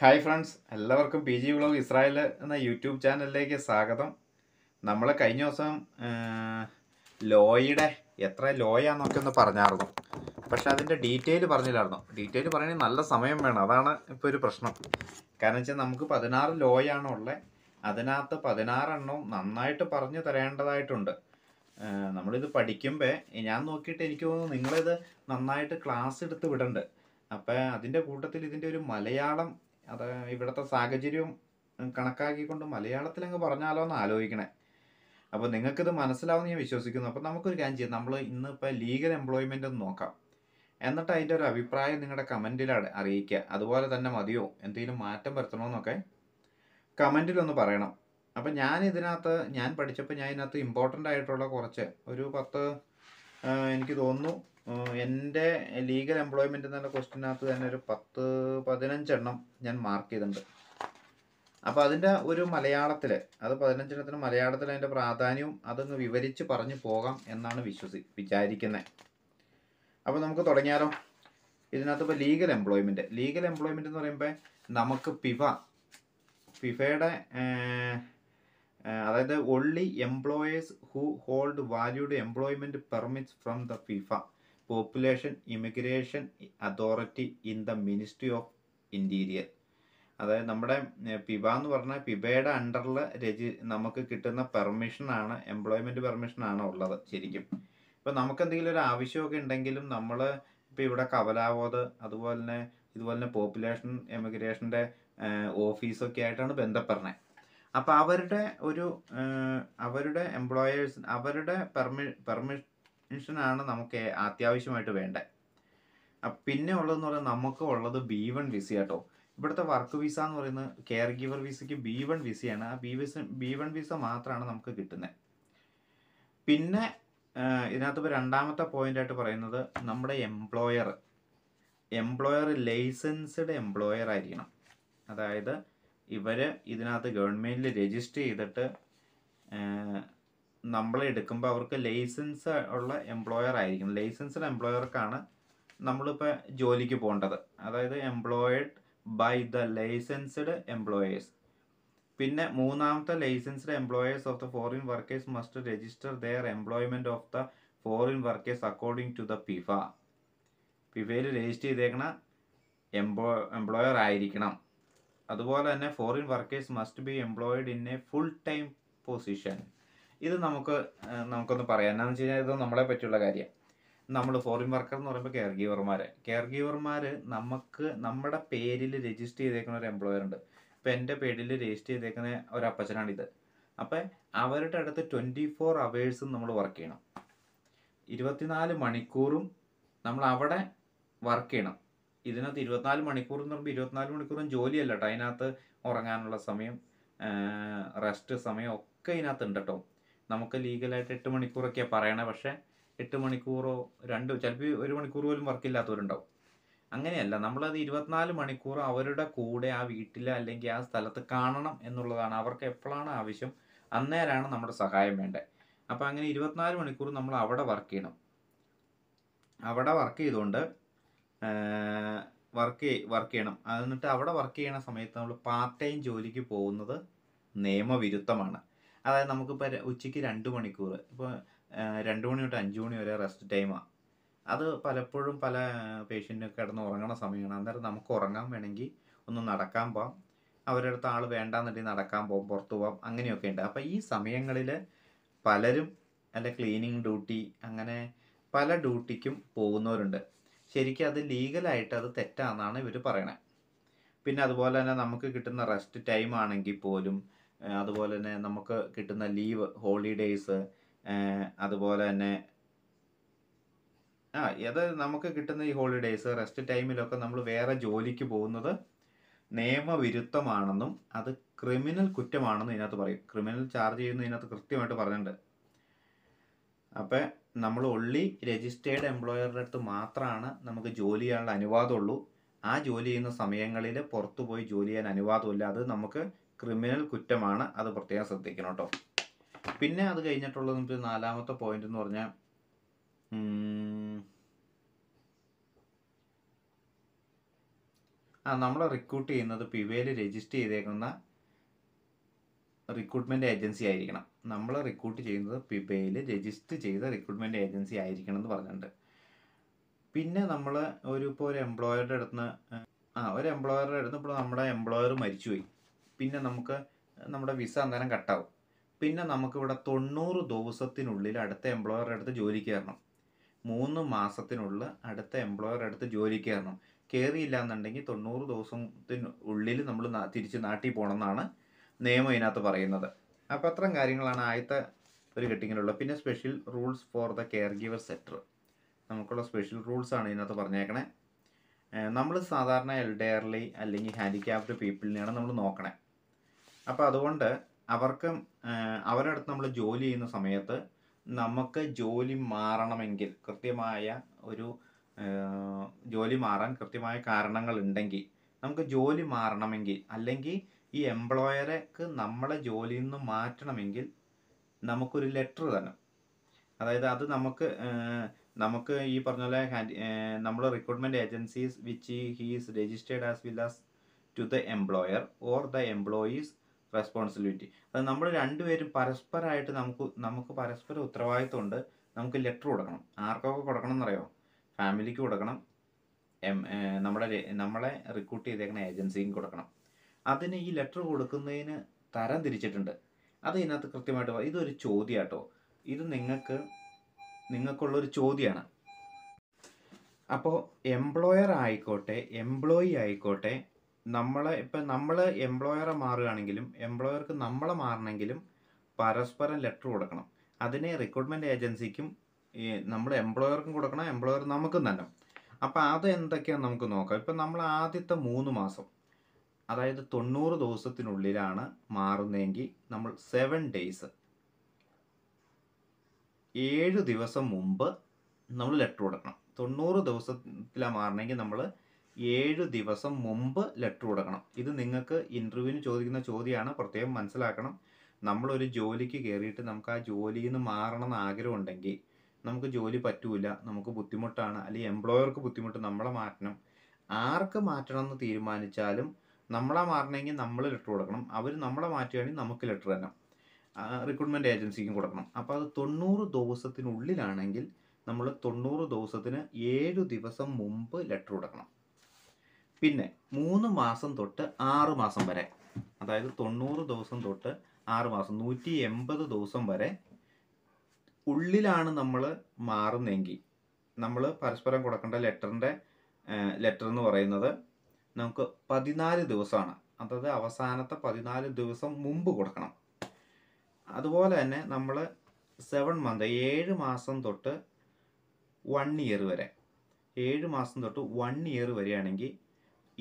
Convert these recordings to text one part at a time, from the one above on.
hi friends എല്ലാവർക്കും P G vlog Israel എന്ന YouTube ചാനലിലേക്ക് സ്വാഗതം നമ്മൾ കഴിഞ്ഞ ദിവസം ലോയുടെ എത്ര ലോയാന്നൊക്കെ ഒന്ന് പറഞ്ഞായിരുന്നു പക്ഷെ അതിൻ്റെ ഡീറ്റെയിൽ പറഞ്ഞില്ലായിരുന്നു ഡീറ്റെയിൽ പറയണമെങ്കിൽ നല്ല സമയം വേണം അതാണ് ഇപ്പോൾ ഒരു പ്രശ്നം കാരണം വെച്ചാൽ നമുക്ക് പതിനാറ് ലോയാണ് ഉള്ളത് അതിനകത്ത് പതിനാറെണ്ണവും നന്നായിട്ട് പറഞ്ഞു തരേണ്ടതായിട്ടുണ്ട് നമ്മളിത് പഠിക്കുമ്പോൾ ഞാൻ നോക്കിയിട്ട് എനിക്ക് തോന്നുന്നു നിങ്ങളിത് നന്നായിട്ട് ക്ലാസ് എടുത്ത് വിടണ്ട് അപ്പം അതിൻ്റെ കൂട്ടത്തിൽ ഇതിൻ്റെ ഒരു മലയാളം അത് ഇവിടുത്തെ സാഹചര്യവും കണക്കാക്കിക്കൊണ്ട് മലയാളത്തിൽ അങ്ങ് പറഞ്ഞാലോ എന്ന് ആലോചിക്കണേ അപ്പോൾ നിങ്ങൾക്കിത് മനസ്സിലാവുമെന്ന് ഞാൻ വിശ്വസിക്കുന്നു അപ്പോൾ നമുക്കൊരു കാര്യം ചെയ്യാം നമ്മൾ ഇന്ന് ഇപ്പോൾ ലീഗൽ എംപ്ലോയ്മെൻ്റ് ഒന്ന് നോക്കാം എന്നിട്ട് അതിൻ്റെ ഒരു അഭിപ്രായം നിങ്ങളുടെ കമൻറ്റിൽ അറിയിക്കുക അതുപോലെ തന്നെ മതിയോ എന്തെങ്കിലും മാറ്റം വരുത്തണമെന്നൊക്കെ കമൻറ്റിലൊന്ന് പറയണം അപ്പം ഞാൻ ഇതിനകത്ത് ഞാൻ പഠിച്ചപ്പോൾ ഞാൻ ഇതിനകത്ത് ഇമ്പോർട്ടൻ്റ് ആയിട്ടുള്ള കുറച്ച് ഒരു പത്ത് എനിക്ക് തോന്നുന്നു എൻ്റെ ലീഗൽ എംപ്ലോയ്മെൻറ്റ് എന്നുള്ള ക്വസ്റ്റിനകത്ത് തന്നെ ഒരു പത്ത് പതിനഞ്ചെണ്ണം ഞാൻ മാർക്ക് ചെയ്തിട്ടുണ്ട് അപ്പോൾ അതിൻ്റെ ഒരു മലയാളത്തിൽ അത് പതിനഞ്ചെണ്ണത്തിന് മലയാളത്തിൽ അതിൻ്റെ പ്രാധാന്യവും അതൊന്ന് വിവരിച്ച് പറഞ്ഞു പോകാം എന്നാണ് വിശ്വസി വിചാരിക്കുന്നത് അപ്പോൾ നമുക്ക് തുടങ്ങിയാലോ ഇതിനകത്ത് ഇപ്പോൾ ലീഗൽ എംപ്ലോയ്മെൻറ്റ് ലീഗൽ എംപ്ലോയ്മെന്റ് എന്ന് പറയുമ്പോൾ നമുക്ക് പിഫ ഫിഫയുടെ അതായത് only employers who hold valued employment permits from the ഫിഫ population immigration authority in the ministry of interior അതായത് നമ്മുടെ പിബ എന്ന് പറഞ്ഞാൽ പിബയുടെ അണ്ടറിൽ രജി നമുക്ക് കിട്ടുന്ന പെർമിഷനാണ് എംപ്ലോയ്മെൻറ്റ് പെർമിഷനാണ് ഉള്ളത് ശരിക്കും ഇപ്പോൾ നമുക്ക് എന്തെങ്കിലും ഒരു ആവശ്യമൊക്കെ ഉണ്ടെങ്കിലും നമ്മൾ ഇപ്പോൾ ഇവിടെ കവലാവോത് അതുപോലെ തന്നെ ഇതുപോലെ തന്നെ പോപ്പുലേഷൻ എമിഗ്രേഷൻ്റെ ഓഫീസൊക്കെ ആയിട്ടാണ് ബന്ധപ്പെടുന്നത് അപ്പോൾ അവരുടെ ഒരു അവരുടെ എംപ്ലോയേഴ്സ് അവരുടെ പെർമി പെർമിഷൻ ആണ് നമുക്ക് അത്യാവശ്യമായിട്ട് വേണ്ടത് പിന്നെ ഉള്ളതെന്ന് പറയുന്നത് നമുക്ക് ഉള്ളത് ബി വൺ വിസ കേട്ടോ ഇവിടുത്തെ വർക്ക് വിസ എന്ന് പറയുന്നത് കെയർ ഗിവർ വിസയ്ക്ക് ബി വൺ വിസയാണ് ആ B visa B one visa മാത്രമാണ് നമുക്ക് കിട്ടുന്നത് പിന്നെ ഇതിനകത്ത് ഇപ്പോൾ രണ്ടാമത്തെ പോയിൻ്റായിട്ട് പറയുന്നത് നമ്മുടെ എംപ്ലോയർ എംപ്ലോയർ ലൈസൻസ്ഡ് എംപ്ലോയർ ആയിരിക്കണം അതായത് ഇവർ ഇതിനകത്ത് ഗവൺമെൻറ്റിൽ രജിസ്റ്റർ ചെയ്തിട്ട് നമ്മളെ എടുക്കുമ്പോൾ അവർക്ക് ലൈസൻസ് ഉള്ള എംപ്ലോയർ ആയിരിക്കും ലൈസൻസ്ഡ് എംപ്ലോയർക്കാണ് നമ്മളിപ്പോൾ ജോലിക്ക് പോകേണ്ടത് അതായത് employed by the licensed employers പിന്നെ മൂന്നാമത്തെ licensed employers of the foreign workers must register their employment of the foreign workers according to the പിഫ പിഫയിൽ രജിസ്റ്റർ ചെയ്തേക്കണ എംപ്ലോ എംപ്ലോയർ ആയിരിക്കണം അതുപോലെ തന്നെ foreign workers must be employed in a full time position ഇത് നമുക്ക് നമുക്കൊന്ന് പറയാം എന്നാന്ന് വെച്ച് കഴിഞ്ഞാൽ ഇത് നമ്മളെ പറ്റിയുള്ള കാര്യം നമ്മൾ ഫോറിൻ വർക്കർ എന്ന് പറയുമ്പോൾ കെയർ ഗീവർമാർ കെയർ ഗീവർമാർ നമുക്ക് നമ്മുടെ പേരിൽ രജിസ്റ്റർ ചെയ്തേക്കുന്ന ഒരു എംപ്ലോയർ ഉണ്ട് ഇപ്പം എൻ്റെ പേരിൽ രജിസ്റ്റർ ചെയ്തേക്കുന്ന ഒരു അപ്പച്ചനാണ് ഇത് അപ്പം അവരുടെ അടുത്ത് ട്വൻറ്റി ഫോർ അവേഴ്സും നമ്മൾ വർക്ക് ചെയ്യണം ഇരുപത്തിനാല് മണിക്കൂറും നമ്മൾ അവിടെ വർക്ക് ചെയ്യണം ഇതിനകത്ത് ഇരുപത്തിനാല് മണിക്കൂർ എന്ന് പറയുമ്പോൾ ഇരുപത്തിനാല് മണിക്കൂറും ജോലിയല്ല കേട്ടോ അതിനകത്ത് ഉറങ്ങാനുള്ള സമയം റെസ്റ്റ് സമയം ഒക്കെ ഉണ്ട് കേട്ടോ നമുക്ക് ലീഗലായിട്ട് എട്ട് മണിക്കൂറൊക്കെയാണ് പറയണേ പക്ഷേ എട്ട് മണിക്കൂറോ രണ്ടോ ചിലപ്പോൾ ഒരു മണിക്കൂർ പോലും വർക്കില്ലാത്തവരുണ്ടാവും അങ്ങനെയല്ല നമ്മളത് ഇരുപത്തിനാല് മണിക്കൂർ അവരുടെ കൂടെ ആ വീട്ടിൽ അല്ലെങ്കിൽ ആ സ്ഥലത്ത് കാണണം എന്നുള്ളതാണ് അവർക്ക് എപ്പോഴാണ് ആവശ്യം അന്നേരമാണ് നമ്മുടെ സഹായം വേണ്ടത് അപ്പോൾ അങ്ങനെ ഇരുപത്തിനാല് മണിക്കൂർ നമ്മൾ അവിടെ വർക്ക് ചെയ്യണം അവിടെ വർക്ക് ചെയ്തുകൊണ്ട് വർക്ക് വർക്ക് ചെയ്യണം എന്നിട്ട് അവിടെ വർക്ക് ചെയ്യണ സമയത്ത് നമ്മൾ പാർട്ട് ടൈം ജോലിക്ക് പോകുന്നത് നിയമവിരുദ്ധമാണ് അതായത് നമുക്കിപ്പോൾ ഉച്ചയ്ക്ക് രണ്ട് മണിക്കൂർ ഇപ്പോൾ രണ്ട് മണി തൊട്ട് അഞ്ച് മണി വരെ റെസ്റ്റ് ടൈമാണ് അത് പലപ്പോഴും പല പേഷ്യൻറ്റും കിടന്ന് ഉറങ്ങണ സമയമാണ് അന്നേരം നമുക്ക് ഉറങ്ങാൻ വേണമെങ്കിൽ ഒന്ന് നടക്കാൻ പോകാം അവരുടെ അടുത്ത് ആൾ വേണ്ടാന്നുണ്ടെങ്കിൽ നടക്കാൻ പോകും പുറത്ത് പോകാം അങ്ങനെയൊക്കെ ഉണ്ട് അപ്പോൾ ഈ സമയങ്ങളിൽ പലരും അല്ല ക്ലീനിങ് ഡ്യൂട്ടി അങ്ങനെ പല ഡ്യൂട്ടിക്കും പോകുന്നവരുണ്ട് ശരിക്കും അത് ലീഗലായിട്ട് അത് തെറ്റാണെന്നാണ് ഇവർ പറയണത് പിന്നെ അതുപോലെ തന്നെ നമുക്ക് കിട്ടുന്ന റെസ്റ്റ് ടൈം ആണെങ്കിൽ പോലും അതുപോലെ തന്നെ നമുക്ക് കിട്ടുന്ന ലീവ് ഹോളിഡേയ്സ് അതുപോലെ തന്നെ ആ അത് നമുക്ക് കിട്ടുന്ന ഈ ഹോളിഡേയ്സ് റെസ്റ്റ് ടൈമിലൊക്കെ നമ്മൾ വേറെ ജോലിക്ക് പോകുന്നത് നിയമവിരുദ്ധമാണെന്നും അത് ക്രിമിനൽ കുറ്റമാണെന്നും ഇതിനകത്ത് പറയും ക്രിമിനൽ ചാർജ് ചെയ്യുന്ന ഇതിനകത്ത് കൃത്യമായിട്ട് പറഞ്ഞിട്ടുണ്ട് അപ്പം നമ്മൾ ഒള്ളി രജിസ്റ്റേർഡ് എംപ്ലോയറുടെ അടുത്ത് മാത്രമാണ് നമുക്ക് ജോലി ചെയ്യാനുള്ള അനുവാദമുള്ളൂ ആ ജോലി ചെയ്യുന്ന സമയങ്ങളിൽ പുറത്തു പോയി ജോലി ചെയ്യാൻ അനുവാദമില്ല അത് നമുക്ക് ക്രിമിനൽ കുറ്റമാണ് അത് പ്രത്യേകം ശ്രദ്ധിക്കണം കേട്ടോ പിന്നെ അത് കഴിഞ്ഞിട്ടുള്ളത് നമുക്ക് നാലാമത്തെ പോയിന്റ് എന്ന് പറഞ്ഞാൽ ആ നമ്മൾ റിക്രൂട്ട് ചെയ്യുന്നത് പിവയിൽ രജിസ്റ്റർ ചെയ്തേക്കുന്ന റിക്രൂട്ട്മെൻറ്റ് ഏജൻസി ആയിരിക്കണം നമ്മൾ റിക്രൂട്ട് ചെയ്യുന്നത് പിബയിൽ രജിസ്റ്റർ ചെയ്ത റിക്രൂട്ട്മെൻറ്റ് ഏജൻസി ആയിരിക്കണം എന്ന് പറഞ്ഞിട്ടുണ്ട് പിന്നെ നമ്മൾ ഒരു ഇപ്പോൾ ഒരു എംപ്ലോയറുടെ അടുത്ത് ആ ഒരു എംപ്ലോയറുടെ അടുത്ത് ഇപ്പോൾ നമ്മുടെ എംപ്ലോയർ മരിച്ചുപോയി പിന്നെ നമുക്ക് നമ്മുടെ വിസ അന്നേരം കട്ടാവും പിന്നെ നമുക്കിവിടെ തൊണ്ണൂറ് ദിവസത്തിനുള്ളിൽ അടുത്ത എംപ്ലോയറുടെ അടുത്ത് ജോലി കയറണം മൂന്ന് മാസത്തിനുള്ളിൽ അടുത്ത എംപ്ലോയറുടെ അടുത്ത് ജോലി കയറണം കയറിയില്ല എന്നുണ്ടെങ്കിൽ തൊണ്ണൂറ് ദിവസത്തിന് ഉള്ളിൽ നമ്മൾ തിരിച്ച് നാട്ടിൽ പോകണമെന്നാണ് നിയമം ഇതിനകത്ത് പറയുന്നത് അപ്പോൾ അത്രയും കാര്യങ്ങളാണ് ആദ്യത്തെ ഒരു കെട്ടിങ്ങിലുള്ളത് പിന്നെ special rules for the care giver sector നമുക്കുള്ള സ്പെഷ്യൽ റൂൾസ് ആണ് ഇതിനകത്ത് പറഞ്ഞേക്കണേ നമ്മൾ സാധാരണ എൽഡെയർലി അല്ലെങ്കിൽ ഹാൻഡിക്യാപ്ഡ് പീപ്പിളിനെയാണ് നമ്മൾ നോക്കണേ അപ്പോൾ അതുകൊണ്ട് അവർക്ക് അവരുടെ അടുത്ത് നമ്മൾ ജോലി ചെയ്യുന്ന സമയത്ത് നമുക്ക് ജോലി മാറണമെങ്കിൽ കൃത്യമായ ഒരു ജോലി മാറാൻ കൃത്യമായ കാരണങ്ങൾ ഉണ്ടെങ്കിൽ നമുക്ക് ജോലി മാറണമെങ്കിൽ അല്ലെങ്കിൽ ഈ എംപ്ലോയർക്ക് നമ്മളെ ജോലിയിൽ നിന്ന് മാറ്റണമെങ്കിൽ നമുക്കൊരു ലെറ്റർ തരണം അതായത് അത് നമുക്ക് നമുക്ക് ഈ പറഞ്ഞ പോലെ ഹാൻഡ് നമ്മുടെ recruitment agencies which is registered as well as to the employer or the employees responsibility അത് നമ്മൾ രണ്ടുപേരും പരസ്പരമായിട്ട് നമുക്ക് നമുക്ക് പരസ്പര ഉത്തരവാദിത്വം ഉണ്ട് നമുക്ക് ലെറ്റർ കൊടുക്കണം ആർക്കൊക്കെ കൊടുക്കണം എന്നറിയോ ഫാമിലിക്ക് കൊടുക്കണം എം നമ്മുടെ നമ്മളെ റിക്രൂട്ട് ചെയ്തേക്കുന്ന ഏജൻസിക്കും കൊടുക്കണം അതിന് ഈ ലെറ്റർ കൊടുക്കുന്നതിന് തരം തിരിച്ചിട്ടുണ്ട് അത് ഇതിനകത്ത് കൃത്യമായിട്ട് ഇതൊരു ചോദ്യമാട്ടോ ഇത് നിങ്ങൾക്ക് നിങ്ങൾക്കുള്ളൊരു ചോദ്യമാണ് അപ്പോൾ എംപ്ലോയർ ആയിക്കോട്ടെ എംപ്ലോയി ആയിക്കോട്ടെ നമ്മളെ ഇപ്പം നമ്മൾ എംപ്ലോയറെ മാറുകയാണെങ്കിലും എംപ്ലോയർക്ക് നമ്മളെ മാറണമെങ്കിലും പരസ്പരം ലെറ്റർ കൊടുക്കണം അതിനെ റിക്രൂട്ട്മെൻറ്റ് ഏജൻസിക്കും ഈ നമ്മൾ എംപ്ലോയർക്കും കൊടുക്കണം എംപ്ലോയർ നമുക്കും തന്നെ അപ്പോൾ അത് എന്തൊക്കെയാണെന്ന് നമുക്ക് നോക്കാം ഇപ്പം നമ്മൾ ആദ്യത്തെ മൂന്ന് മാസം അതായത് തൊണ്ണൂറ് ദിവസത്തിനുള്ളിലാണ് മാറുന്നതെങ്കിൽ നമ്മൾ സെവൻ ഡേയ്സ് ഏഴ് ദിവസം മുമ്പ് നമ്മൾ ലെറ്റർ കൊടുക്കണം തൊണ്ണൂറ് ദിവസത്തിലാണ് മാറണമെങ്കിൽ നമ്മൾ ഏഴ് ദിവസം മുമ്പ് ലെറ്റർ കൊടുക്കണം ഇത് നിങ്ങൾക്ക് ഇൻ്റർവ്യൂവിന് ചോദിക്കുന്ന ചോദ്യമാണ് പ്രത്യേകം മനസ്സിലാക്കണം നമ്മളൊരു ജോലിക്ക് കയറിയിട്ട് നമുക്ക് ആ ജോലിയിൽ നിന്ന് മാറണം എന്ന് ആഗ്രഹമുണ്ടെങ്കിൽ നമുക്ക് ജോലി പറ്റൂല നമുക്ക് ബുദ്ധിമുട്ടാണ് അല്ലെങ്കിൽ എംപ്ലോയർക്ക് ബുദ്ധിമുട്ട് നമ്മളെ മാറ്റണം ആർക്ക് മാറ്റണം എന്ന് തീരുമാനിച്ചാലും നമ്മളെ മാറണമെങ്കിൽ നമ്മൾ ലെറ്റർ കൊടുക്കണം അവർ നമ്മളെ മാറ്റുകയാണെങ്കിൽ നമുക്ക് ലെറ്റർ തരണം റിക്രൂട്ട്മെൻറ്റ് ഏജൻസിക്കും കൊടുക്കണം അപ്പോൾ അത് തൊണ്ണൂറ് ദിവസത്തിനുള്ളിലാണെങ്കിൽ നമ്മൾ തൊണ്ണൂറ് ദിവസത്തിന് ഏഴ് ദിവസം മുമ്പ് ലെറ്റർ കൊടുക്കണം പിന്നെ മൂന്ന് മാസം തൊട്ട് ആറ് മാസം വരെ അതായത് തൊണ്ണൂറ് ദിവസം തൊട്ട് ആറ് മാസം നൂറ്റി എൺപത് ദിവസം വരെ ഉള്ളിലാണ് നമ്മൾ മാറുന്നതെങ്കിൽ നമ്മൾ പരസ്പരം കൊടുക്കേണ്ട ലെറ്ററിൻ്റെ ലെറ്റർ എന്ന് പറയുന്നത് നമുക്ക് പതിനാല് ദിവസമാണ് അതായത് അവസാനത്തെ പതിനാല് ദിവസം മുമ്പ് കൊടുക്കണം അതുപോലെ തന്നെ നമ്മൾ സെവൻ മന്ത് ഏഴ് മാസം തൊട്ട് വൺ ഇയർ വരെ ഏഴ് മാസം തൊട്ട് വൺ ഇയർ വരെയാണെങ്കിൽ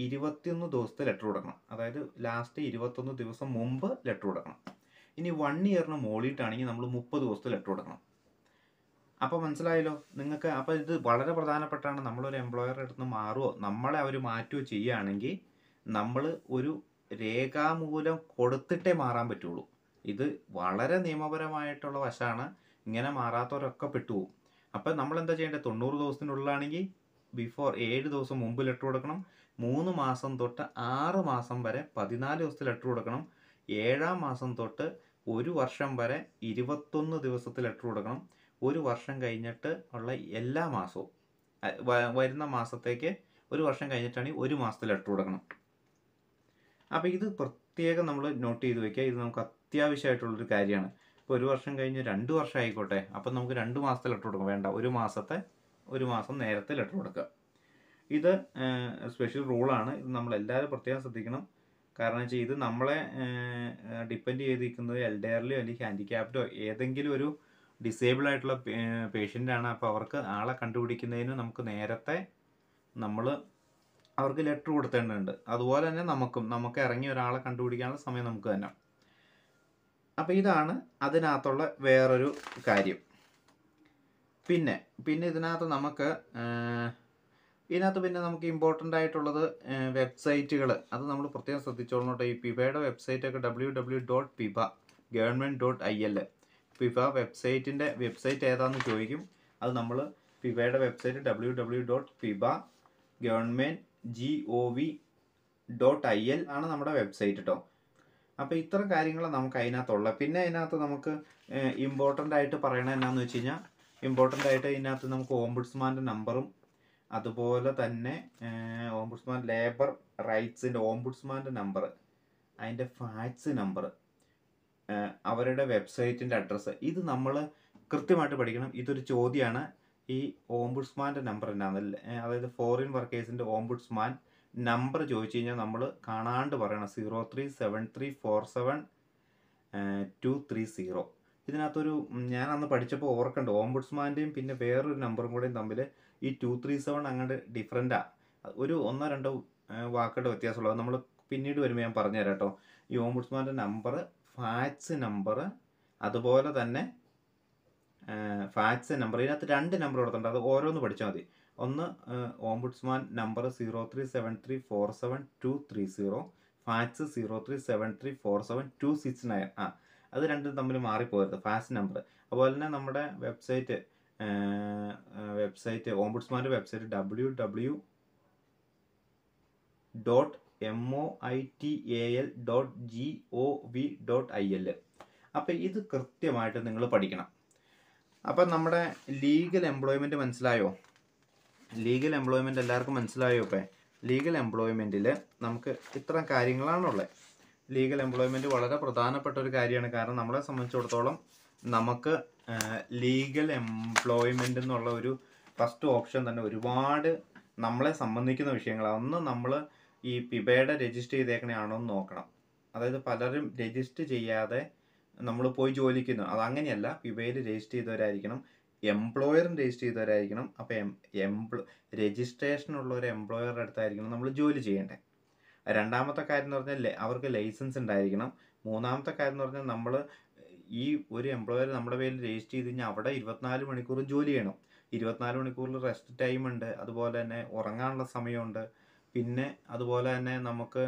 ഇരുപത്തിയൊന്ന് ദിവസത്തെ ലെറ്റർ കൊടുക്കണം അതായത് ലാസ്റ്റ് ഇരുപത്തൊന്ന് ദിവസം മുമ്പ് ലെറ്റർ കൊടുക്കണം ഇനി വൺ ഇയറിന് മുകളിട്ടാണെങ്കിൽ നമ്മൾ മുപ്പത് ദിവസത്തെ ലെറ്റർ കൊടുക്കണം അപ്പോൾ മനസ്സിലായല്ലോ നിങ്ങൾക്ക് അപ്പോൾ ഇത് വളരെ പ്രധാനപ്പെട്ടാണ് നമ്മളൊരു എംപ്ലോയറുടെ അടുത്ത് നിന്ന് മാറുമോ നമ്മളെ അവർ മാറ്റുകയോ ചെയ്യുകയാണെങ്കിൽ നമ്മൾ ഒരു രേഖാമൂലം കൊടുത്തിട്ടേ മാറാൻ പറ്റുള്ളൂ ഇത് വളരെ നിയമപരമായിട്ടുള്ള വശമാണ് ഇങ്ങനെ മാറാത്തവരൊക്കെ പെട്ടുപോകും അപ്പം നമ്മൾ എന്താ ചെയ്യേണ്ടത് തൊണ്ണൂറ് ദിവസത്തിനുള്ളിലാണെങ്കിൽ ബിഫോർ ഏഴ് ദിവസം മുമ്പ് ലെറ്റർ കൊടുക്കണം മൂന്ന് മാസം തൊട്ട് ആറ് മാസം വരെ പതിനാല് ദിവസത്തിൽ ലെറ്റർ കൊടുക്കണം ഏഴാം മാസം തൊട്ട് ഒരു വർഷം വരെ ഇരുപത്തൊന്ന് ദിവസത്തിൽ ലെറ്റർ കൊടുക്കണം ഒരു വർഷം കഴിഞ്ഞിട്ട് ഉള്ള എല്ലാ മാസവും വരുന്ന മാസത്തേക്ക് ഒരു വർഷം കഴിഞ്ഞിട്ടാണെങ്കിൽ ഒരു മാസത്തിൽ ലെറ്റർ കൊടുക്കണം അപ്പോൾ ഇത് പ്രത്യേകം നമ്മൾ നോട്ട് ചെയ്ത് വെക്കുക ഇത് നമുക്ക് അത്യാവശ്യമായിട്ടുള്ളൊരു കാര്യമാണ് ഇപ്പോൾ ഒരു വർഷം കഴിഞ്ഞ് രണ്ട് വർഷം ആയിക്കോട്ടെ അപ്പം നമുക്ക് രണ്ട് മാസത്തെ ലെറ്റർ കൊടുക്കാം വേണ്ട ഒരു മാസത്തെ ഒരു മാസം നേരത്തെ ലെറ്റർ കൊടുക്കുക ഇത് സ്പെഷ്യൽ റൂളാണ് ഇത് നമ്മളെല്ലാവരും പ്രത്യേകം ശ്രദ്ധിക്കണം കാരണം വെച്ചാൽ ഇത് നമ്മളെ ഡിപ്പെൻഡ് ചെയ്തിരിക്കുന്നത് എൽഡേറിലോ അല്ലെങ്കിൽ ഹാൻഡിക്യാപ്റ്റോ ഏതെങ്കിലും ഒരു ഡിസേബിൾ ആയിട്ടുള്ള പേഷ്യൻ്റാണ് അപ്പോൾ അവർക്ക് ആളെ കണ്ടുപിടിക്കുന്നതിന് നമുക്ക് നേരത്തെ നമ്മൾ അവർക്ക് ലെറ്റർ കൊടുത്തേണ്ടതുണ്ട് അതുപോലെ തന്നെ നമുക്കും നമുക്ക് ഇറങ്ങി ഒരാളെ കണ്ടുപിടിക്കാനുള്ള സമയം നമുക്ക് തന്നെ അപ്പോൾ ഇതാണ് അതിനകത്തുള്ള വേറൊരു കാര്യം പിന്നെ പിന്നെ ഇതിനകത്ത് നമുക്ക് ഇതിനകത്ത് പിന്നെ നമുക്ക് ഇമ്പോർട്ടൻ്റ് ആയിട്ടുള്ളത് വെബ്സൈറ്റുകൾ അത് നമ്മൾ പ്രത്യേകം ശ്രദ്ധിച്ചോളണം കേട്ടോ ഈ പിബയുടെ വെബ്സൈറ്റൊക്കെ W W dot PIBA government dot I L പിബ വെബ്സൈറ്റിൻ്റെ വെബ്സൈറ്റ് ഏതാണെന്ന് ചോദിക്കും അത് നമ്മൾ പിബയുടെ website W W dot PIBA government G O V dot I L ആണ് നമ്മുടെ വെബ്സൈറ്റ് കേട്ടോ അപ്പോൾ ഇത്ര കാര്യങ്ങൾ നമുക്ക് അതിനകത്തുള്ള പിന്നെ അതിനകത്ത് നമുക്ക് ഇമ്പോർട്ടൻ്റ് ആയിട്ട് പറയണത് എന്നാന്ന് വെച്ച് കഴിഞ്ഞാൽ ഇമ്പോർട്ടൻ്റ് ആയിട്ട് ഇതിനകത്ത് നമുക്ക് ഓംബുഡ്സ്മാൻ്റെ നമ്പറും അതുപോലെ തന്നെ ഓംബുഡ്സ്മാൻ ലേബർ റൈറ്റ്സിൻ്റെ ഓംബുഡ്സ്മാൻ്റെ നമ്പർ അതിൻ്റെ ഫാക്സ് നമ്പർ അവരുടെ വെബ്സൈറ്റിൻ്റെ അഡ്രസ്സ് ഇത് നമ്മൾ കൃത്യമായിട്ട് പഠിക്കണം ഇതൊരു ചോദ്യമാണ് ഈ ഓംബുഡ്സ്മാൻ്റെ നമ്പർ എന്നാണ് അതായത് ഫോറിൻ വർക്കേഴ്സിൻ്റെ ഓംബുഡ്സ്മാൻ നമ്പർ ചോദിച്ചു കഴിഞ്ഞാൽ നമ്മൾ കാണാണ്ട് പറയണം zero three seven three four seven two three zero ഇതിനകത്തൊരു ഞാനന്ന് പഠിച്ചപ്പോൾ ഓർക്കണ്ട ഓംബുഡ്സ്മാൻ്റെയും പിന്നെ വേറൊരു നമ്പറും കൂടെയും തമ്മിൽ ഈ ടു ത്രീ സെവൻ അങ്ങോട്ട് ഡിഫറെൻറ്റാണ് ഒരു ഒന്നോ രണ്ടോ വാക്കുകളുടെ വ്യത്യാസമുള്ളത് നമ്മൾ പിന്നീട് വരുമ്പോൾ ഞാൻ പറഞ്ഞു തരാം കേട്ടോ ഈ ഓംബുഡ്സ്മാൻ്റെ നമ്പർ ഫാറ്റ്സ് നമ്പർ അതുപോലെ തന്നെ ഫാറ്റ്സ് നമ്പർ ഇതിനകത്ത് രണ്ട് നമ്പർ കൊടുത്തിട്ടുണ്ട് അത് ഓരോന്ന് പഠിച്ചാൽ മതി ഒന്ന് ombudsman number zero three seven three four seven two three zero fax zero three seven three four seven two six nine ആ അത് രണ്ടും തമ്മിൽ മാറിപ്പോയത് ഫാക്സ് നമ്പർ അതുപോലെ തന്നെ നമ്മുടെ വെബ്സൈറ്റ് വെബ്സൈറ്റ് ഓംബുഡ്സ്മാൻ്റെ website W W dot M O I T A L dot G O V dot I L അപ്പോൾ ഇത് കൃത്യമായിട്ട് നിങ്ങൾ പഠിക്കണം അപ്പം നമ്മുടെ ലീഗൽ എംപ്ലോയ്മെൻറ്റ് മനസ്സിലായോ ലീഗൽ എംപ്ലോയ്മെൻ്റ് എല്ലാവർക്കും മനസ്സിലായോ ഇപ്പം ലീഗൽ എംപ്ലോയ്മെൻറ്റിൽ നമുക്ക് ഇത്തരം കാര്യങ്ങളാണുള്ളത് ലീഗൽ എംപ്ലോയ്മെൻറ്റ് വളരെ പ്രധാനപ്പെട്ട ഒരു കാര്യമാണ് കാരണം നമ്മളെ സംബന്ധിച്ചിടത്തോളം നമുക്ക് ലീഗൽ എംപ്ലോയ്മെൻ്റ് എന്നുള്ള ഒരു ഫസ്റ്റ് ഓപ്ഷൻ തന്നെ ഒരുപാട് നമ്മളെ സംബന്ധിക്കുന്ന വിഷയങ്ങളാണ് ഒന്ന് നമ്മൾ ഈ പിബയുടെ രജിസ്റ്റർ ചെയ്തേക്കണെയാണോ എന്ന് നോക്കണം അതായത് പലരും രജിസ്റ്റർ ചെയ്യാതെ നമ്മൾ പോയി ജോലിക്കുന്നു അത് അങ്ങനെയല്ല പിബയിൽ രജിസ്റ്റർ ചെയ്തവരായിരിക്കണം എംപ്ലോയറും രജിസ്റ്റർ ചെയ്തവരായിരിക്കണം അപ്പോൾ എം എംപ്ലോ രജിസ്ട്രേഷനുള്ള ഒരു എംപ്ലോയറുടെ അടുത്തായിരിക്കണം നമ്മൾ ജോലി ചെയ്യേണ്ടത് രണ്ടാമത്തെ കാര്യം എന്ന് പറഞ്ഞാൽ അവർക്ക് ലൈസൻസ് ഉണ്ടായിരിക്കണം മൂന്നാമത്തെ കാര്യം എന്ന് പറഞ്ഞാൽ നമ്മൾ ഈ ഒരു എംപ്ലോയർ നമ്മുടെ പേരിൽ രജിസ്റ്റർ ചെയ്ത് കഴിഞ്ഞാൽ അവിടെ ഇരുപത്തിനാല് മണിക്കൂറും ജോലി ചെയ്യണം ഇരുപത്തിനാല് മണിക്കൂറിൽ റെസ്റ്റ് ടൈം ഉണ്ട് അതുപോലെ തന്നെ ഉറങ്ങാനുള്ള സമയമുണ്ട് പിന്നെ അതുപോലെ തന്നെ നമുക്ക്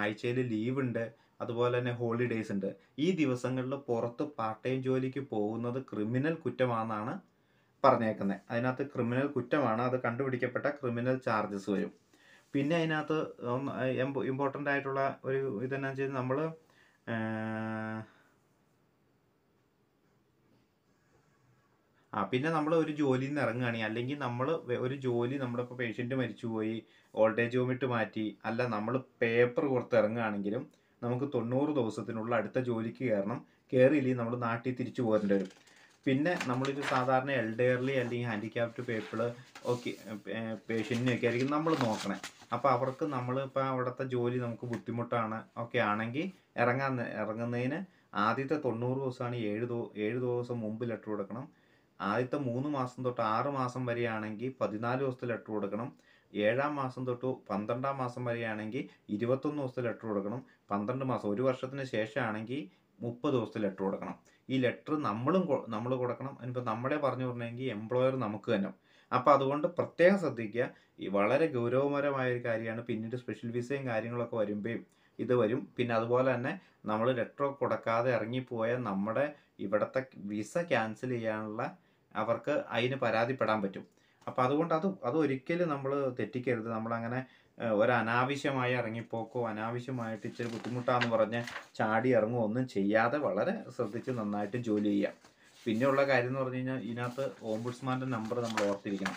ആഴ്ചയിൽ ലീവ് ഉണ്ട് അതുപോലെ തന്നെ ഹോളിഡേയ്സ് ഉണ്ട് ഈ ദിവസങ്ങളിൽ പുറത്ത് പാർട്ട് ടൈം ജോലിക്ക് പോകുന്നത് ക്രിമിനൽ കുറ്റമാണെന്നാണ് പറഞ്ഞേക്കുന്നത് അതിനകത്ത് ക്രിമിനൽ കുറ്റമാണ് അത് കണ്ടുപിടിക്കപ്പെട്ട ക്രിമിനൽ ചാർജസ് വരും പിന്നെ അതിനകത്ത് ഇമ്പോർട്ടൻ്റ് ആയിട്ടുള്ള ഒരു ഇതെന്നു വെച്ചാൽ നമ്മൾ ആ പിന്നെ നമ്മൾ ഒരു ജോലിയിൽ നിന്ന് ഇറങ്ങുകയാണെങ്കിൽ അല്ലെങ്കിൽ നമ്മൾ ഒരു ജോലി നമ്മളിപ്പോൾ പേഷ്യൻ്റ് മരിച്ചുപോയി ഓൾഡ് ഏജ് ഹോമിട്ട് മാറ്റി അല്ല നമ്മൾ പേപ്പർ കൊടുത്ത് ഇറങ്ങുകയാണെങ്കിലും നമുക്ക് തൊണ്ണൂറ് ദിവസത്തിനുള്ള അടുത്ത ജോലിക്ക് കയറണം കയറിയില്ലെങ്കിൽ നമ്മൾ നാട്ടിൽ തിരിച്ചു പോകേണ്ടി വരും പിന്നെ നമ്മളിത് സാധാരണ എൽഡേർലി അല്ലെങ്കിൽ ഹാൻഡിക്യാപ്റ്റ് പീപ്പിൾ ഒക്കെ പേഷ്യൻറ്റിനൊക്കെ ആയിരിക്കും നമ്മൾ നോക്കണേ അപ്പോൾ അവർക്ക് നമ്മൾ അവിടുത്തെ ജോലി നമുക്ക് ബുദ്ധിമുട്ടാണ് ഒക്കെ ആണെങ്കിൽ ഇറങ്ങാൻ ഇറങ്ങുന്നതിന് ആദ്യത്തെ തൊണ്ണൂറ് ദിവസമാണ് ഏഴ് ഏഴ് ദിവസം മുമ്പ് ലെറ്റർ കൊടുക്കണം ആദ്യത്തെ മൂന്ന് മാസം തൊട്ട് ആറ് മാസം വരെയാണെങ്കിൽ പതിനാല് ദിവസത്തെ ലെറ്റർ കൊടുക്കണം ഏഴാം മാസം തൊട്ട് പന്ത്രണ്ടാം മാസം വരെയാണെങ്കിൽ ഇരുപത്തൊന്ന് ദിവസത്തെ ലെറ്റർ കൊടുക്കണം പന്ത്രണ്ട് മാസം ഒരു വർഷത്തിന് ശേഷമാണെങ്കിൽ മുപ്പത് ദിവസത്തെ ലെറ്റർ കൊടുക്കണം ഈ ലെറ്റർ നമ്മളും നമ്മൾ കൊടുക്കണം ഇനിയിപ്പോൾ നമ്മളെ പറഞ്ഞു പറഞ്ഞെങ്കിൽ എംപ്ലോയർ നമുക്ക് തന്നെ അപ്പോൾ അതുകൊണ്ട് പ്രത്യേകം ശ്രദ്ധിക്കുക ഈ വളരെ ഗൗരവപരമായ ഒരു കാര്യമാണ് പിന്നീട് സ്പെഷ്യൽ വിസയും കാര്യങ്ങളൊക്കെ വരുമ്പോഴും ഇത് വരും പിന്നെ അതുപോലെ തന്നെ നമ്മൾ ലെറ്റർ കൊടുക്കാതെ ഇറങ്ങിപ്പോയാൽ നമ്മുടെ ഇവിടുത്തെ വിസ ക്യാൻസൽ ചെയ്യാനുള്ള അവർക്ക് അതിന് പരാതിപ്പെടാൻ പറ്റും അപ്പോൾ അതുകൊണ്ട് അത് അത് ഒരിക്കലും നമ്മൾ തെറ്റിക്കരുത് നമ്മളങ്ങനെ ഒരു ഇറങ്ങിപ്പോക്കോ അനാവശ്യമായിട്ട് ഇച്ചിരി ബുദ്ധിമുട്ടാന്ന് പറഞ്ഞ് ചാടി ഇറങ്ങുകയോ ഒന്നും ചെയ്യാതെ വളരെ ശ്രദ്ധിച്ച് നന്നായിട്ട് ജോലി ചെയ്യാം പിന്നെയുള്ള കാര്യം എന്ന് പറഞ്ഞു കഴിഞ്ഞാൽ ഇതിനകത്ത് ഓംബുഡ്സ്മാൻ്റെ നമ്പർ നമ്മൾ ഓർത്തിരിക്കണം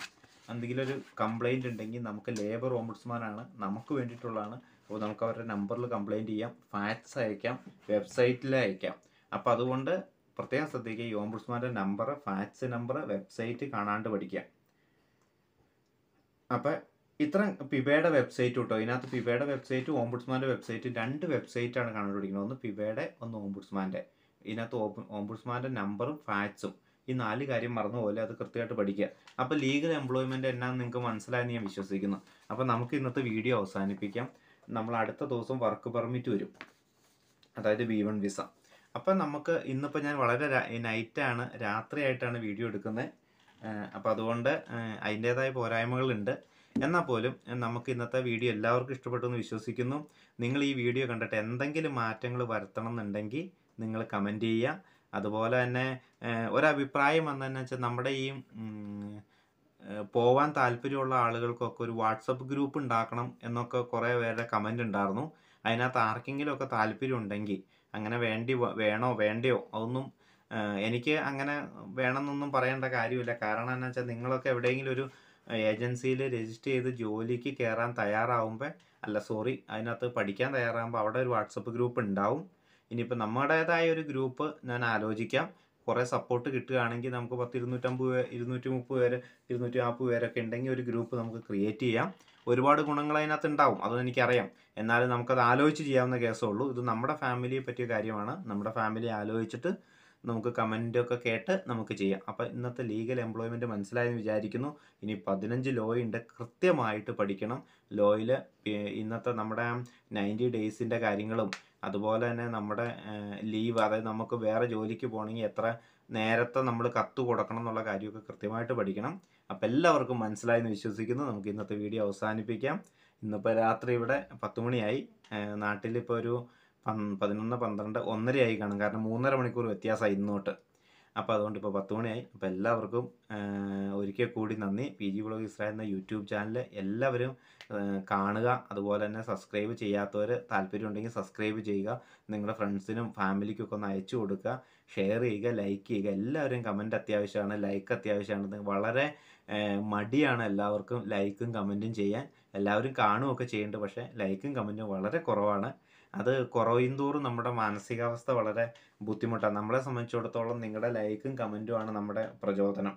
എന്തെങ്കിലും ഒരു കംപ്ലയിൻ്റ് ഉണ്ടെങ്കിൽ നമുക്ക് ലേബർ ഓംബുഡ്സ്മാനാണ് നമുക്ക് വേണ്ടിയിട്ടുള്ളതാണ് അപ്പോൾ നമുക്ക് അവരുടെ നമ്പറിൽ കംപ്ലൈൻറ്റ് ചെയ്യാം ഫാക്സ് അയക്കാം വെബ്സൈറ്റിൽ അയക്കാം അപ്പോൾ അതുകൊണ്ട് പ്രത്യേകം ശ്രദ്ധിക്കുക ഈ ഓംബുഡ്സ്മാൻ്റെ നമ്പർ ഫാക്സ് നമ്പർ വെബ്സൈറ്റ് കാണാണ്ട് പഠിക്കുക അപ്പം ഇത്ര പിബയുടെ വെബ്സൈറ്റ് കിട്ടോ ഇതിനകത്ത് പിബയുടെ വെബ്സൈറ്റ് ഓംബുഡ്സ്മാൻ്റെ വെബ്സൈറ്റ് രണ്ട് വെബ്സൈറ്റാണ് കാണാൻ പഠിക്കുന്നത് ഒന്ന് പിബയുടെ ഒന്ന് ഓംബുഡ്സ്മാൻ്റെ ഇതിനകത്ത് ഓംബുഡ്സ്മാൻ്റെ നമ്പറും ഫാക്സും ഈ നാല് കാര്യം മറന്നു പോലെ അത് കൃത്യമായിട്ട് പഠിക്കുക അപ്പോൾ ലീഗൽ എംപ്ലോയ്മെൻ്റ് എന്നാന്ന് നിങ്ങൾക്ക് മനസ്സിലായെന്ന് ഞാൻ വിശ്വസിക്കുന്നു അപ്പോൾ നമുക്ക് ഇന്നത്തെ വീഡിയോ അവസാനിപ്പിക്കാം നമ്മൾ അടുത്ത ദിവസം വർക്ക് പെർമിറ്റ് വരും അതായത് ബി വൺ വിസ അപ്പം നമുക്ക് ഇന്നിപ്പോൾ ഞാൻ വളരെ നൈറ്റാണ് രാത്രിയായിട്ടാണ് വീഡിയോ എടുക്കുന്നത് അപ്പോൾ അതുകൊണ്ട് അതിൻ്റേതായ പോരായ്മകളുണ്ട് എന്നാൽ പോലും നമുക്ക് ഇന്നത്തെ വീഡിയോ എല്ലാവർക്കും ഇഷ്ടപ്പെട്ടു എന്ന് വിശ്വസിക്കുന്നു നിങ്ങൾ ഈ വീഡിയോ കണ്ടിട്ട് എന്തെങ്കിലും മാറ്റങ്ങൾ വരുത്തണം എന്നുണ്ടെങ്കിൽ നിങ്ങൾ കമൻറ്റ് ചെയ്യുക അതുപോലെ തന്നെ ഒരഭിപ്രായം എന്താണെന്ന് വെച്ചാൽ നമ്മുടെ ഈ പോവാൻ താല്പര്യമുള്ള ആളുകൾക്കൊക്കെ ഒരു വാട്സപ്പ് ഗ്രൂപ്പ് ഉണ്ടാക്കണം എന്നൊക്കെ കുറേ പേരുടെ കമൻ്റ് ഉണ്ടായിരുന്നു അതിനകത്ത് ആർക്കെങ്കിലും ഒക്കെ താല്പര്യം ഉണ്ടെങ്കിൽ അങ്ങനെ വേണ്ടി വേണോ വേണ്ടയോ അതൊന്നും എനിക്ക് അങ്ങനെ വേണമെന്നൊന്നും പറയേണ്ട കാര്യമില്ല കാരണം എന്നാ വെച്ചാൽ നിങ്ങളൊക്കെ എവിടെയെങ്കിലും ഒരു ഏജൻസിയിൽ രജിസ്റ്റർ ചെയ്ത് ജോലിക്ക് കയറാൻ തയ്യാറാവുമ്പോൾ അല്ല സോറി അതിനകത്ത് പഠിക്കാൻ തയ്യാറാകുമ്പോൾ അവിടെ ഒരു വാട്സപ്പ് ഗ്രൂപ്പ് ഉണ്ടാവും ഇനിയിപ്പോൾ നമ്മുടേതായ ഒരു ഗ്രൂപ്പ് ഞാൻ ആലോചിക്കാം കുറേ സപ്പോർട്ട് കിട്ടുകയാണെങ്കിൽ നമുക്ക് പത്ത് ഇരുന്നൂറ്റമ്പത് ഇരുന്നൂറ്റി മുപ്പത് പേര് ഇരുന്നൂറ്റി നാൽപ്പത് പേരൊക്കെ ഉണ്ടെങ്കിൽ ഒരു ഗ്രൂപ്പ് നമുക്ക് ക്രിയേറ്റ് ചെയ്യാം ഒരുപാട് ഗുണങ്ങൾ അതിനകത്ത് ഉണ്ടാവും അതൊന്നും എനിക്കറിയാം എന്നാലും നമുക്കത് ആലോചിച്ച് ചെയ്യാവുന്ന കേസേ ഉള്ളൂ ഇത് നമ്മുടെ ഫാമിലിയെ പറ്റിയ കാര്യമാണ് നമ്മുടെ ഫാമിലി ആലോചിച്ചിട്ട് നമുക്ക് കമൻറ്റൊക്കെ കേട്ട് നമുക്ക് ചെയ്യാം അപ്പം ഇന്നത്തെ ലീഗൽ എംപ്ലോയ്മെൻറ്റ് മനസ്സിലായെന്ന് വിചാരിക്കുന്നു ഇനി പതിനഞ്ച് ലോയുണ്ട് ഉണ്ട് കൃത്യമായിട്ട് പഠിക്കണം ലോയിൽ ഇന്നത്തെ നമ്മുടെ നയൻറ്റി ഡേയ്സിൻ്റെ കാര്യങ്ങളും അതുപോലെ തന്നെ നമ്മുടെ ലീവ് അതായത് നമുക്ക് വേറെ ജോലിക്ക് പോകണമെങ്കിൽ എത്ര നേരത്തെ നമ്മൾ കത്ത് കൊടുക്കണം എന്നുള്ള കാര്യമൊക്കെ കൃത്യമായിട്ട് പഠിക്കണം അപ്പോൾ എല്ലാവർക്കും മനസ്സിലായി എന്ന് വിശ്വസിക്കുന്നു നമുക്ക് ഇന്നത്തെ വീഡിയോ അവസാനിപ്പിക്കാം ഇന്നിപ്പോൾ രാത്രി ഇവിടെ പത്ത് മണിയായി നാട്ടിലിപ്പോൾ ഒരു പതിനൊന്ന് പന്ത്രണ്ട് ഒന്നരയായി കാണും കാരണം മൂന്നര മണിക്കൂർ വ്യത്യാസമായി ഇന്നോട്ട് അപ്പോൾ അതുകൊണ്ട് ഇപ്പോൾ പത്ത് മണിയായി അപ്പോൾ എല്ലാവർക്കും ഒരിക്കൽ കൂടി നന്ദി പി ജി ബ്ലോഗ് ഇസ്രായേൽ എന്ന യൂട്യൂബ് ചാനൽ എല്ലാവരും കാണുക അതുപോലെ തന്നെ സബ്സ്ക്രൈബ് ചെയ്യാത്തവർ താല്പര്യം ഉണ്ടെങ്കിൽ സബ്സ്ക്രൈബ് ചെയ്യുക നിങ്ങളുടെ ഫ്രണ്ട്സിനും ഫാമിലിക്കും ഒക്കെ ഒന്ന് അയച്ചു കൊടുക്കുക ഷെയർ ചെയ്യുക ലൈക്ക് ചെയ്യുക എല്ലാവരും കമൻറ്റ് അത്യാവശ്യമാണ് ലൈക്ക് അത്യാവശ്യമാണ് വളരെ മടിയാണ് എല്ലാവർക്കും ലൈക്കും കമൻറ്റും ചെയ്യാൻ എല്ലാവരും കാണുകയൊക്കെ ചെയ്യുന്നുണ്ട് പക്ഷേ ലൈക്കും കമൻറ്റും വളരെ കുറവാണ് അത് കുറയും തോറും നമ്മുടെ മാനസികാവസ്ഥ വളരെ ബുദ്ധിമുട്ടാണ് നമ്മളെ സംബന്ധിച്ചിടത്തോളം നിങ്ങളുടെ ലൈക്കും കമൻറ്റുമാണ് നമ്മുടെ പ്രചോദനം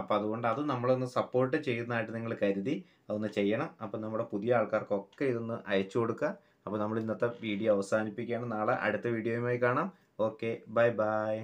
അപ്പോൾ അതുകൊണ്ട് അത് നമ്മളൊന്ന് സപ്പോർട്ട് ചെയ്യുന്നതായിട്ട് നിങ്ങൾ കരുതി അതൊന്ന് ചെയ്യണം അപ്പോൾ നമ്മുടെ പുതിയ ആൾക്കാർക്കൊക്കെ ഇതൊന്ന് അയച്ചു കൊടുക്കുക അപ്പോൾ നമ്മൾ ഇന്നത്തെ വീഡിയോ അവസാനിപ്പിക്കുകയാണ് നാളെ അടുത്ത വീഡിയോയുമായി കാണാം ഓക്കെ ബൈ ബൈ